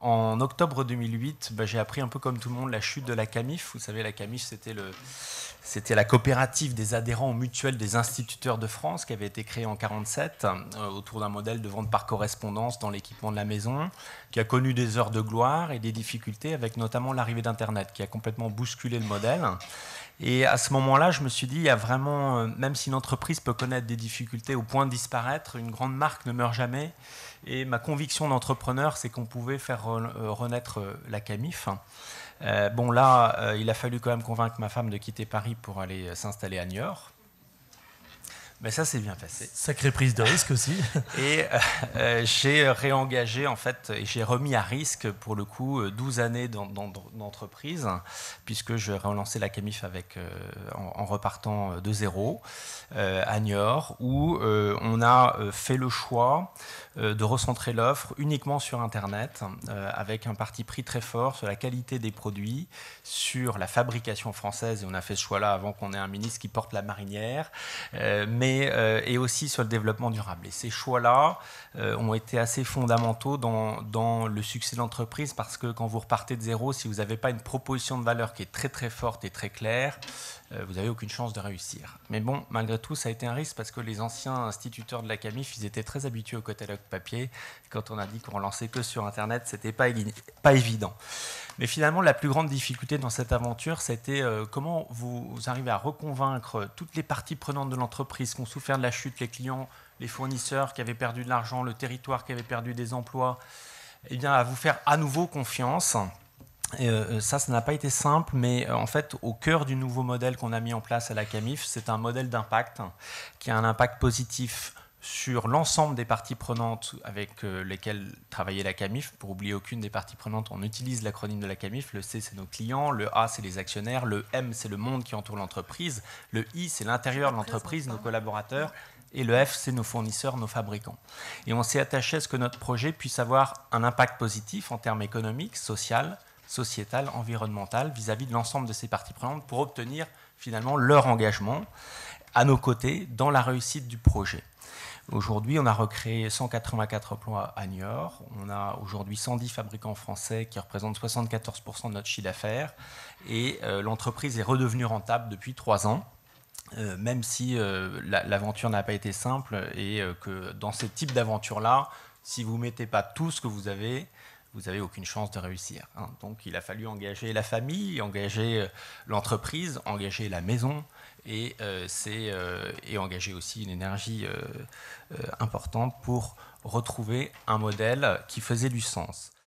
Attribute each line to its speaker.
Speaker 1: En octobre 2008, bah, j'ai appris un peu comme tout le monde la chute de la CAMIF. Vous savez, la CAMIF, c'était, le, c'était la coopérative des adhérents mutuels des instituteurs de France qui avait été créée en 1947 euh, autour d'un modèle de vente par correspondance dans l'équipement de la maison, qui a connu des heures de gloire et des difficultés avec notamment l'arrivée d'Internet qui a complètement bousculé le modèle. Et à ce moment-là, je me suis dit, il y a vraiment, euh, même si une entreprise peut connaître des difficultés au point de disparaître, une grande marque ne meurt jamais. Et ma conviction d'entrepreneur, c'est qu'on pouvait faire euh, renaître euh, la Camif. Euh, bon, là, il a fallu quand même convaincre ma femme de quitter Paris pour aller s'installer à Niort. Mais ben, ça s'est bien passé. Sacrée prise de risque aussi. et euh, euh, j'ai réengagé, en fait, et j'ai remis à risque, pour le coup, 12 euh, années d'entreprise, puisque je relancé la Camif avec, en, repartant de zéro à Niort, où on a fait le choix de recentrer l'offre uniquement sur Internet, avec un parti pris très fort sur la qualité des produits, sur la fabrication française, et on a fait ce choix-là avant qu'on ait un ministre qui porte la marinière. mais euh, et aussi sur le développement durable. Et ces choix-là euh, ont été assez fondamentaux dans, dans le succès de l'entreprise parce que quand vous repartez de zéro, si vous n'avez pas une proposition de valeur qui est très très forte et très claire, euh, vous n'avez aucune chance de réussir. Mais bon, malgré tout, ça a été un risque parce que les anciens instituteurs de la CAMIF, ils étaient très habitués au catalogue papier. Quand on a dit qu'on lançait que sur Internet, c'était pas, pas évident. Mais finalement, la plus grande difficulté dans cette aventure, c'était euh, comment vous, vous arrivez à reconvaincre toutes les parties prenantes de l'entreprise qui ont souffert de la chute, les clients, les fournisseurs qui avaient perdu de l'argent, le territoire qui avait perdu des emplois, eh bien, à vous faire à nouveau confiance et euh, euh, ça, ça n'a pas été simple, mais euh, en fait, au cœur du nouveau modèle qu'on a mis en place à la CAMIF, c'est un modèle d'impact qui a un impact positif sur l'ensemble des parties prenantes avec lesquelles travaillait la CAMIF. Pour oublier aucune des parties prenantes, on utilise l'acronyme de la CAMIF. Le C, c'est nos clients. Le A, c'est les actionnaires. Le M, c'est le monde qui entoure l'entreprise. Le I, c'est l'intérieur de l'entreprise, nos collaborateurs. Et le F, c'est nos fournisseurs, nos fabricants. Et on s'est attaché à ce que notre projet puisse avoir un impact positif en termes économiques, sociaux sociétale, environnementale, vis-à-vis de l'ensemble de ces parties prenantes pour obtenir finalement leur engagement à nos côtés dans la réussite du projet. Aujourd'hui, on a recréé 184 emplois à York, On a aujourd'hui 110 fabricants français qui représentent 74% de notre chiffre d'affaires. Et euh, l'entreprise est redevenue rentable depuis trois ans. Euh, même si euh, l'aventure n'a pas été simple et que dans ce type d'aventure-là, si vous ne mettez pas tout ce que vous avez, vous n'avez aucune chance de réussir. Hein. Donc il a fallu engager la famille, engager euh, l'entreprise, engager la maison, et, euh, euh, et engager aussi une énergie importante pour retrouver un modèle qui faisait du sens.